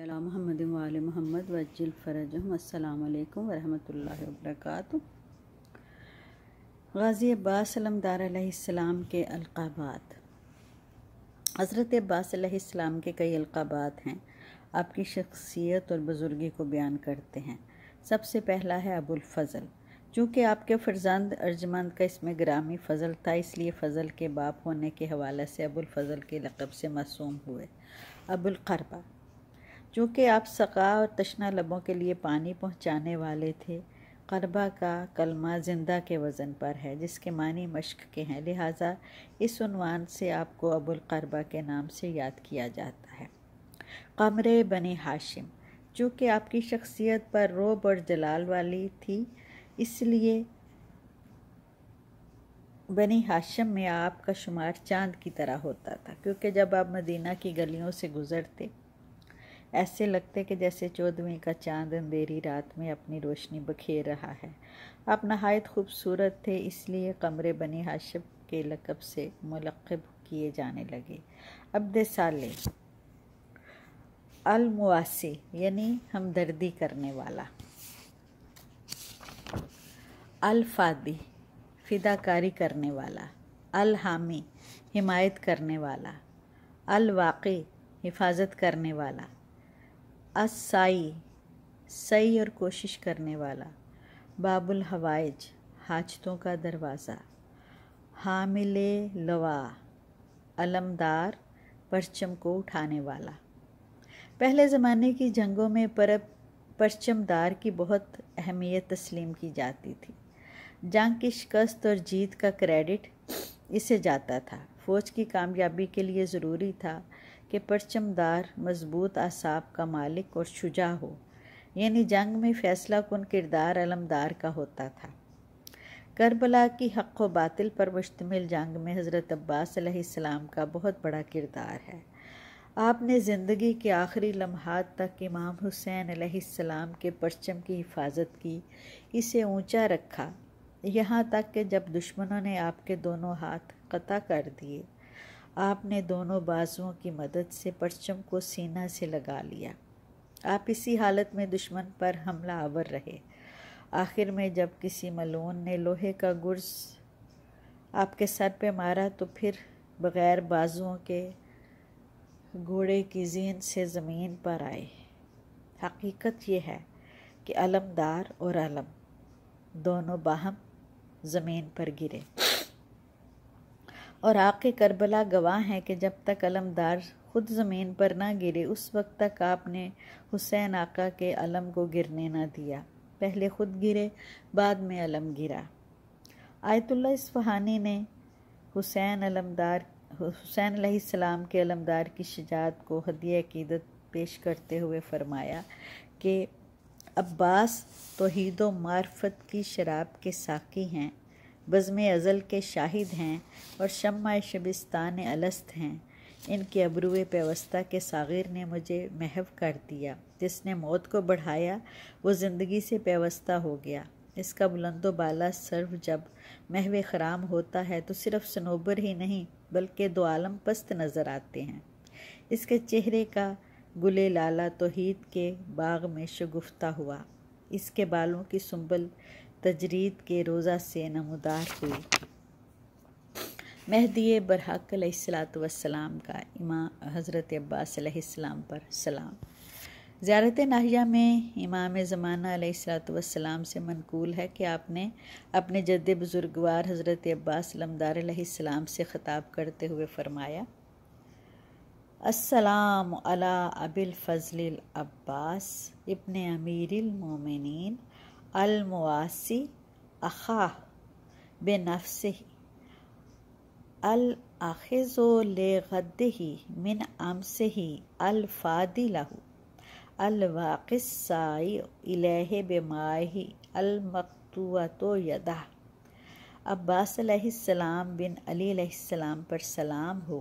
अला महमद वाल महमद वजिल फ़रजम अल्लाम वरम वर्क गाज़ी अब्बास अलमदाराम के अलकाबात हज़रत अब्बासम के कई अलकाबात हैं आपकी शख्सियत और बुज़ुर्गी को बयान करते हैं सबसे पहला है अबुलफल चूँकि आपके फर्जंद अर्जमंद का इसमें ग्रामी फ़जल था इसलिए फ़जल के बाप होने के हवाले से अबुलफल के लकब से मासूम हुए अबुलकरबा चूँकि आप सका और तशना लबों के लिए पानी पहुँचाने वाले थे करबा का कलमा ज़िंदा के वज़न पर है जिसके मानी मश्क के हैं लिहाजा इस उनवान से आपको अबुल करबा के नाम से याद किया जाता है कमरे बने हाशिम चूँकि आपकी शख्सियत पर रोब और जलाल वाली थी इसलिए बनी हाशम में आपका शुमार चांद की तरह होता था क्योंकि जब आप मदीना की गलियों से गुज़रते ऐसे लगते कि जैसे चौदहवीं का चांद अंधेरी रात में अपनी रोशनी बखेर रहा है आप नहायत खूबसूरत थे इसलिए कमरे बने हाशिब के लकब से मलकब किए जाने लगे अब्द साले अलमुआसी यानी हमदर्दी करने वाला अलफादी फिदाकारी करने वाला अलहामी हिमायत करने वाला अलवाक़ी हिफाजत करने वाला असाई सही और कोशिश करने वाला बाबुल हवाइज हाजतों का दरवाज़ा हामिल लवा अलमदार परचम को उठाने वाला पहले ज़माने की जंगों में पर परचमदार की बहुत अहमियत तस्लीम की जाती थी जंग की शिकस्त और जीत का क्रेडिट इसे जाता था फ़ौज की कामयाबी के लिए ज़रूरी था के परचमदार मजबूत आसाब का मालिक और शुजा हो यानी जंग में फैसला कन किरदार अलमदार का होता था करबला की हक व बातिल पर मुश्तमिल जंग में हज़रत अब्बास का बहुत बड़ा किरदार है आपने ज़िंदगी के आखिरी लम्हात तक इमाम हुसैन सलाम के परचम की हिफाजत की इसे ऊंचा रखा यहाँ तक कि जब दुश्मनों ने आपके दोनों हाथ कता कर दिए आपने दोनों बाजुओं की मदद से परचम को सीना से लगा लिया आप इसी हालत में दुश्मन पर हमला आवर रहे आखिर में जब किसी मलून ने लोहे का गुर्ज आपके सर पे मारा तो फिर बग़ैर बाजुओं के घोड़े की जीन से ज़मीन पर आए हकीकत यह है कि अलमदार और अलम दोनों बाहम ज़मीन पर गिरे और आके करबला गवाह हैं कि जब तक अलमदार खुद ज़मीन पर ना गिरे उस वक्त तक आपने हुसैन आका के अलम को गिरने ना दिया पहले खुद गिरे बाद में अलम गिरा आयतुल्ला इस्फहानी ने हुसैन अलमदार हुसैन सलाम के अलमदार की शिजात को हदिया अकीदत पेश करते हुए फरमाया कि अब्बास तोहद मार्फत की शराब के साकी हैं बज़म अज़ल के शाहिद हैं और शम्मा शबिस्तान अलस्त हैं इनके अबरुए पेवस्ता के सागिर ने मुझे महव कर दिया जिसने मौत को बढ़ाया वो ज़िंदगी से पेवस्ता हो गया इसका बुलंदो बाला सर्व जब महव खराम होता है तो सिर्फ सनोबर ही नहीं बल्कि दो आलम पस्त नज़र आते हैं इसके चेहरे का गुले लाला तोहीद के बाग में शगुफ्ता हुआ इसके बालों की सुंबल तजरीद के रोज़ा से नमदार हुई महदी बरहक सलाम का इमाम हज़रत अब्बास पर सलाम ज़्यारत नाहिया में इमाम ज़माना सलाम से मनकूल है कि आपने अपने जद बुज़ुर्गवार हज़रत अब्बास से ख़ताब करते हुए फ़रमाया असलम अला अबिल फ़ज़ल अब्बास इबन अमीर अलमुआसी अखा बेनफ्स ही आखिज़ो ले गद ही मिन आम से ही अलफ़ादी लहू अलवाक़ाई बेमाही अलमकतुआ तो यदा अब्बास बिन अलीसम पर सलाम हो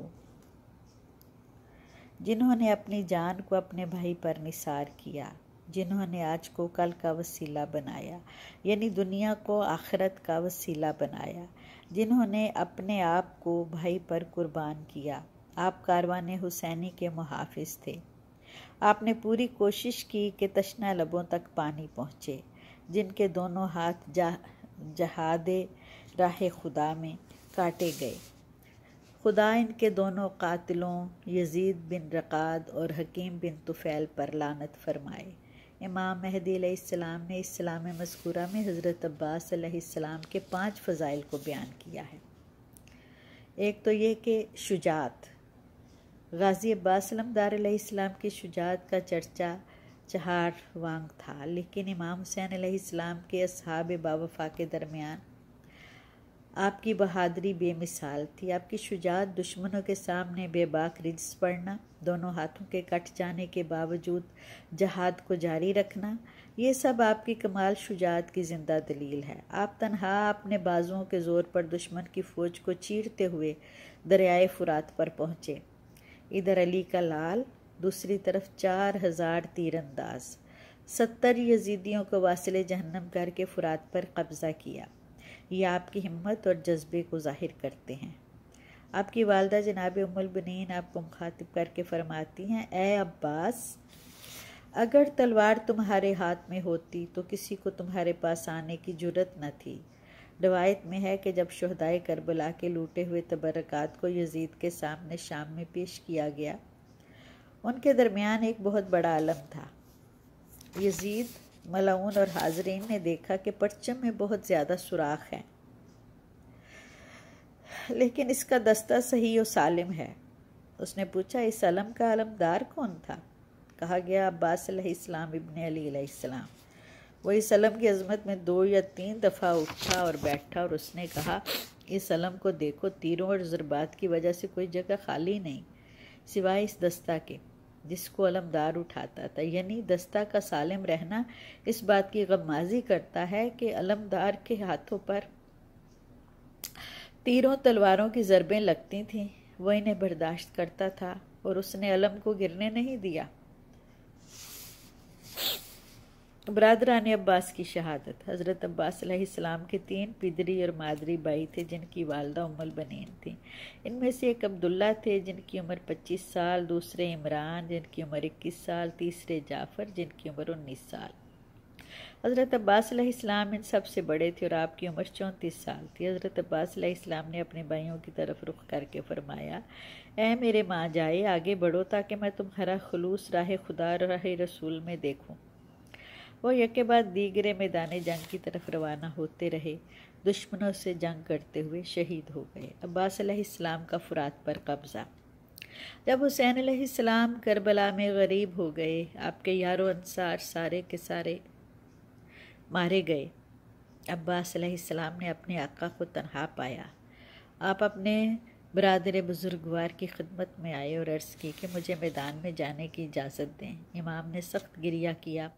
जिन्होंने अपनी जान को अपने भाई पर निसार किया जिन्होंने आज को कल का वसीला बनाया यानी दुनिया को आखिरत का वसीला बनाया जिन्होंने अपने आप को भाई पर कुर्बान किया आप कारवान हुसैनी के मुहाफ़ थे आपने पूरी कोशिश की कि तशना लबों तक पानी पहुँचे जिनके दोनों हाथ जा जहाद राह खुदा में काटे गए खुदा इनके दोनों कातिलों यजीद बिन रकाद और हकीम बिन तुफ़ैल पर लानत फरमाए इमाम महदी सलाम ने इस्लाम मस्कूरा में हज़रत अब्बास सलाम के पांच फ़ज़ाइल को बयान किया है एक तो ये कि शुजात गाज़ी अब्बास दार्लाम की शुजात का चर्चा चहार वांग था लेकिन इमाम हुसैन के असहाब बावफा के दरमियान आपकी बहादरी बेमिसाल थी आपकी शुजात दुश्मनों के सामने बेबाक रिज पड़ना दोनों हाथों के कट जाने के बावजूद जहाद को जारी रखना ये सब आपकी कमाल शुजात की जिंदा दलील है आप तनहा अपने बाजुओं के ज़ोर पर दुश्मन की फ़ौज को चीरते हुए दरियाए फुरात पर पहुँचे इधर अली का लाल दूसरी तरफ चार हज़ार तीरंदाज सत्तर यजीदियों को वासिल जहन्नम करके फुरात पर कब्ज़ा किया ये आपकी हिम्मत और जज्बे को जाहिर करते हैं आपकी वालदा जनाब उमुलबनिन आपको मुखातिब करके फरमाती हैं ए अब्बास अगर तलवार तुम्हारे हाथ में होती तो किसी को तुम्हारे पास आने की जरूरत न थी रवायत में है कि जब शहदाय करबला के लूटे हुए तबरक को यजीद के सामने शाम में पेश किया गया उनके दरमियान एक बहुत बड़ा आलम था यजीद मलाउन और हाजरीन ने देखा कि परचम में बहुत ज़्यादा सुराख हैं लेकिन इसका दस्ता सही और सालिम है उसने पूछा इस अलम का अलमदार कौन था कहा गया अब्बास इस्लाम इबन अलीसम वो इस अलम की अजमत में दो या तीन दफ़ा उठा और बैठा और उसने कहा इस अलम को देखो तीरों और जरबात की वजह से कोई जगह खाली नहीं सिवाय इस दस्ता के जिसको अलमदार उठाता था यानी दस्ता का सालम रहना इस बात की माजी करता है कि अलमदार के हाथों पर तीरों तलवारों की ज़रबें लगती थीं वह इन्हें बर्दाश्त करता था और उसने अलम को गिरने नहीं दिया बरदरान अब्बास की शहादत हज़रत अब्बास के तीन पिदरी और मादरी बाई थे जिनकी वालदा उमल बनीन थी इनमें से एक अब्दुल्ला थे जिनकी उम्र 25 साल दूसरे इमरान जिनकी उम्र 21 साल तीसरे जाफ़र जिनकी उम्र 19 साल हज़रत अब्बास इन सब से बड़े थे और आपकी उम्र चौंतीस साल थी हज़रत अब्बास ने अपने भाइयों की तरफ रुख करके फरमाया ऐ मेरे माँ जाए आगे बढ़ो ताकि मैं तुम्हारा खलूस राह खुदा राह रसूल में देखूँ वो यह के बाद दीगरे मैदान जंग की तरफ रवाना होते रहे दुश्मनों से जंग करते हुए शहीद हो गए अब्बास अलैहिस्सलाम का फुरात पर कब्ज़ा जब हुसैन अलैहिस्सलाम करबला में गरीब हो गए आपके यारो अनसार सारे के सारे मारे गए अब्बास अलैहिस्सलाम ने अपने आका को तनहा पाया आप अपने बरदर बुज़ुर्गवार की खिदमत में आए और अर्ज़ की कि मुझे मैदान में जाने की इजाज़त दें इमाम ने सख्त गिरिया किया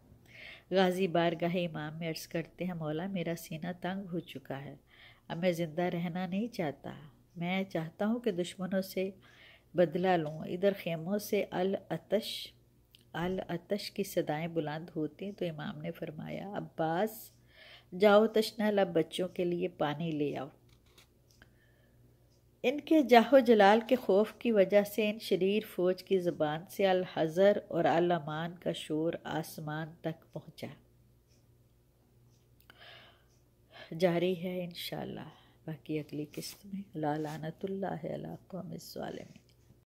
गाजी बारगाह इमाम में अर्ज़ करते हैं मौला मेरा सीना तंग हो चुका है अब मैं ज़िंदा रहना नहीं चाहता मैं चाहता हूँ कि दुश्मनों से बदला लूँ इधर खेमों से अल अतश अल अतश की सदाएं बुलंद होती तो इमाम ने फरमाया अब्बास जाओ तशना अब बच्चों के लिए पानी ले आओ इनके जाहो जलाल के खौफ की वजह से इन शरीर फौज की ज़बान से हज़र और अलमान का शोर आसमान तक पहुंचा जारी है इन बाकी अगली किस्त में ला लानतुल्ला है अला में